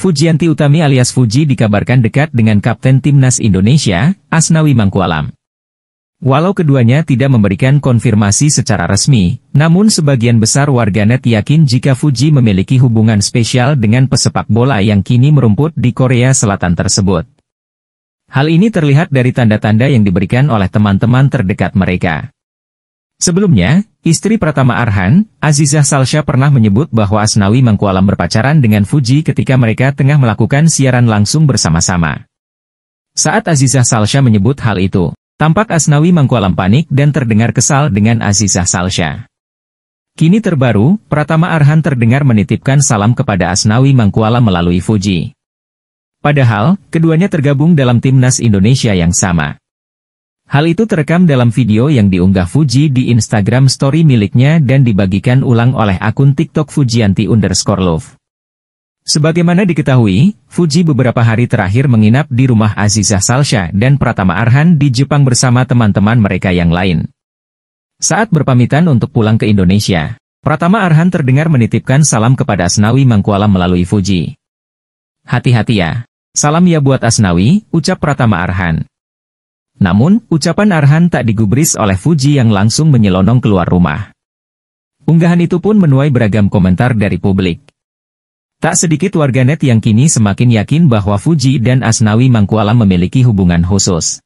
Fujianti Utami alias Fuji dikabarkan dekat dengan Kapten Timnas Indonesia, Asnawi Mangkualam. Walau keduanya tidak memberikan konfirmasi secara resmi, namun sebagian besar warganet yakin jika Fuji memiliki hubungan spesial dengan pesepak bola yang kini merumput di Korea Selatan tersebut. Hal ini terlihat dari tanda-tanda yang diberikan oleh teman-teman terdekat mereka. Sebelumnya, istri Pratama Arhan, Azizah Salsha pernah menyebut bahwa Asnawi Mangkualam berpacaran dengan Fuji ketika mereka tengah melakukan siaran langsung bersama-sama. Saat Azizah Salsha menyebut hal itu, tampak Asnawi Mangkualam panik dan terdengar kesal dengan Azizah Salsha. Kini terbaru, Pratama Arhan terdengar menitipkan salam kepada Asnawi Mangkualam melalui Fuji. Padahal, keduanya tergabung dalam timnas Indonesia yang sama. Hal itu terekam dalam video yang diunggah Fuji di Instagram story miliknya dan dibagikan ulang oleh akun TikTok Fujianti underscore love. Sebagaimana diketahui, Fuji beberapa hari terakhir menginap di rumah Aziza Salsha dan Pratama Arhan di Jepang bersama teman-teman mereka yang lain. Saat berpamitan untuk pulang ke Indonesia, Pratama Arhan terdengar menitipkan salam kepada Asnawi Mangkualam melalui Fuji. Hati-hati ya. Salam ya buat Asnawi, ucap Pratama Arhan. Namun, ucapan Arhan tak digubris oleh Fuji yang langsung menyelonong keluar rumah. Unggahan itu pun menuai beragam komentar dari publik. Tak sedikit warganet yang kini semakin yakin bahwa Fuji dan Asnawi Mangkualam memiliki hubungan khusus.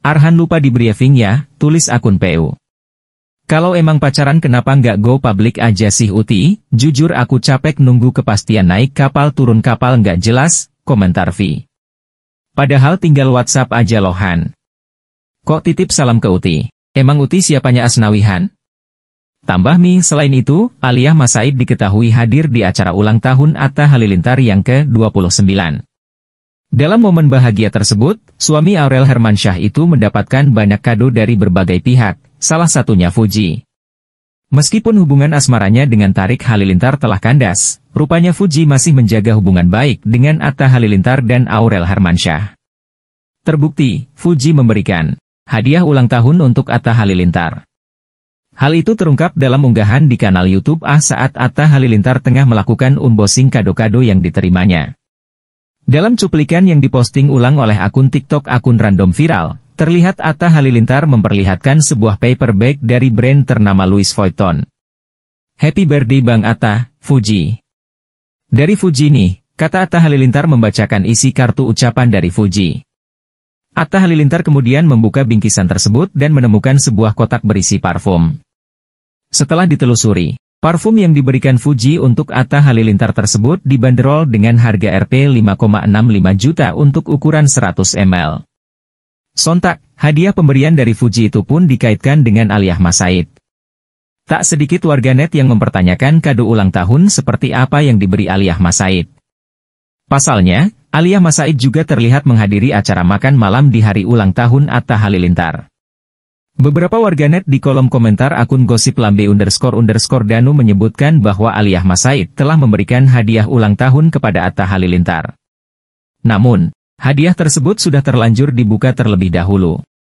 Arhan lupa di briefing ya, tulis akun PU. Kalau emang pacaran kenapa nggak go public aja sih Uti, jujur aku capek nunggu kepastian naik kapal turun kapal nggak jelas, komentar V. Padahal tinggal WhatsApp aja lohan. Kok titip salam ke Uti? Emang Uti siapanya Asnawihan? Tambah Mi, selain itu, Aliyah Masaid diketahui hadir di acara ulang tahun Atta Halilintar yang ke-29. Dalam momen bahagia tersebut, suami Aurel Hermansyah itu mendapatkan banyak kado dari berbagai pihak, salah satunya Fuji. Meskipun hubungan asmaranya dengan Tarik Halilintar telah kandas, rupanya Fuji masih menjaga hubungan baik dengan Atta Halilintar dan Aurel Hermansyah. Terbukti, Fuji memberikan hadiah ulang tahun untuk Atta Halilintar. Hal itu terungkap dalam unggahan di kanal YouTube Ah saat Atta Halilintar tengah melakukan unboxing kado-kado yang diterimanya. Dalam cuplikan yang diposting ulang oleh akun TikTok akun random viral, terlihat Atta Halilintar memperlihatkan sebuah paper bag dari brand ternama Louis Vuitton. Happy birthday Bang Atta, Fuji. Dari Fuji nih, kata Atta Halilintar membacakan isi kartu ucapan dari Fuji. Atta Halilintar kemudian membuka bingkisan tersebut dan menemukan sebuah kotak berisi parfum. Setelah ditelusuri, Parfum yang diberikan Fuji untuk Atta Halilintar tersebut dibanderol dengan harga Rp 5,65 juta untuk ukuran 100 ml. Sontak, hadiah pemberian dari Fuji itu pun dikaitkan dengan Aliyah Masaid. Tak sedikit warganet yang mempertanyakan kado ulang tahun seperti apa yang diberi Aliyah Masaid. Pasalnya, Alia Masaid juga terlihat menghadiri acara makan malam di hari ulang tahun Atta Halilintar. Beberapa warganet di kolom komentar akun gosip lambe underscore underscore danu menyebutkan bahwa Alia Masaid telah memberikan hadiah ulang tahun kepada Atta Halilintar. Namun, hadiah tersebut sudah terlanjur dibuka terlebih dahulu.